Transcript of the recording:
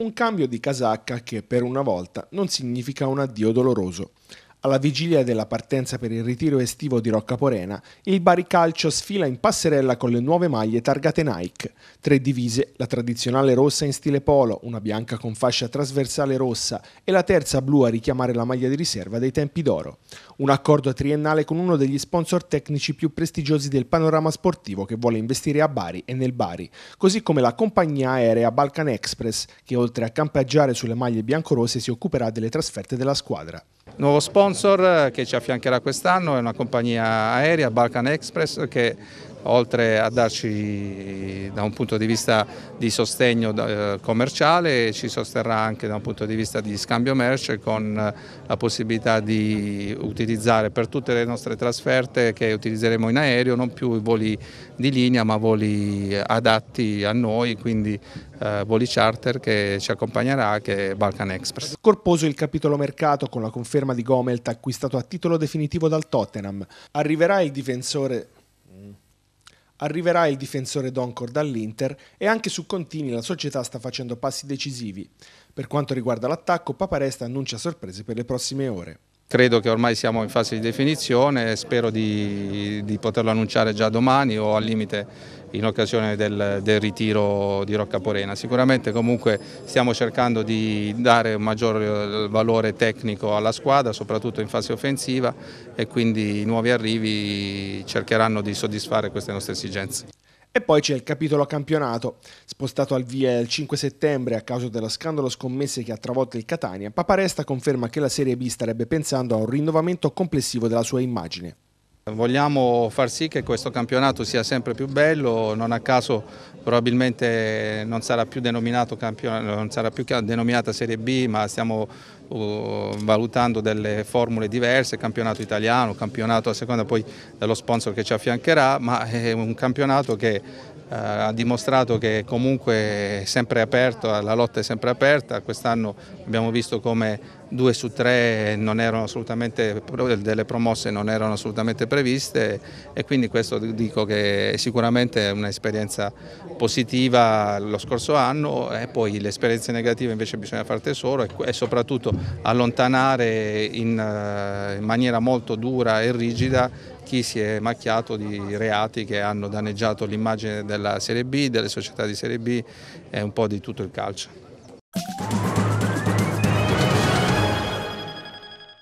un cambio di casacca che per una volta non significa un addio doloroso. Alla vigilia della partenza per il ritiro estivo di Roccaporena, il Bari Calcio sfila in passerella con le nuove maglie targate Nike. Tre divise, la tradizionale rossa in stile polo, una bianca con fascia trasversale rossa e la terza blu a richiamare la maglia di riserva dei tempi d'oro. Un accordo triennale con uno degli sponsor tecnici più prestigiosi del panorama sportivo che vuole investire a Bari e nel Bari, così come la compagnia aerea Balkan Express che oltre a campeggiare sulle maglie biancorose si occuperà delle trasferte della squadra. Nuovo sponsor eh, che ci affiancherà quest'anno è una compagnia aerea, Balkan Express, che oltre a darci da un punto di vista di sostegno eh, commerciale ci sosterrà anche da un punto di vista di scambio merce con eh, la possibilità di utilizzare per tutte le nostre trasferte che utilizzeremo in aereo non più i voli di linea ma voli adatti a noi, quindi eh, voli charter che ci accompagnerà che è Balkan Express. Corposo il capitolo mercato con la conferma di Gomelt acquistato a titolo definitivo dal Tottenham. Arriverà il difensore Mm. Arriverà il difensore Doncor dall'Inter e anche su Contini la società sta facendo passi decisivi. Per quanto riguarda l'attacco, Paparesta annuncia sorprese per le prossime ore. Credo che ormai siamo in fase di definizione, spero di, di poterlo annunciare già domani o al limite in occasione del, del ritiro di Roccaporena. Sicuramente comunque stiamo cercando di dare un maggior eh, valore tecnico alla squadra, soprattutto in fase offensiva e quindi i nuovi arrivi cercheranno di soddisfare queste nostre esigenze. E poi c'è il capitolo campionato. Spostato al via il 5 settembre a causa dello scandalo scommesse che ha travolto il Catania, Papa Resta conferma che la Serie B starebbe pensando a un rinnovamento complessivo della sua immagine. Vogliamo far sì che questo campionato sia sempre più bello, non a caso probabilmente non sarà più, non sarà più denominata Serie B ma stiamo uh, valutando delle formule diverse, campionato italiano, campionato a seconda poi dello sponsor che ci affiancherà, ma è un campionato che eh, ha dimostrato che comunque è sempre aperto, la lotta è sempre aperta, quest'anno abbiamo visto come due su tre delle promosse non erano assolutamente previste e quindi questo dico che è sicuramente un'esperienza positiva lo scorso anno e poi le esperienze negative invece bisogna far tesoro e soprattutto allontanare eh, in maniera molto dura e rigida chi si è macchiato di reati che hanno danneggiato l'immagine della Serie B, delle società di Serie B e un po' di tutto il calcio.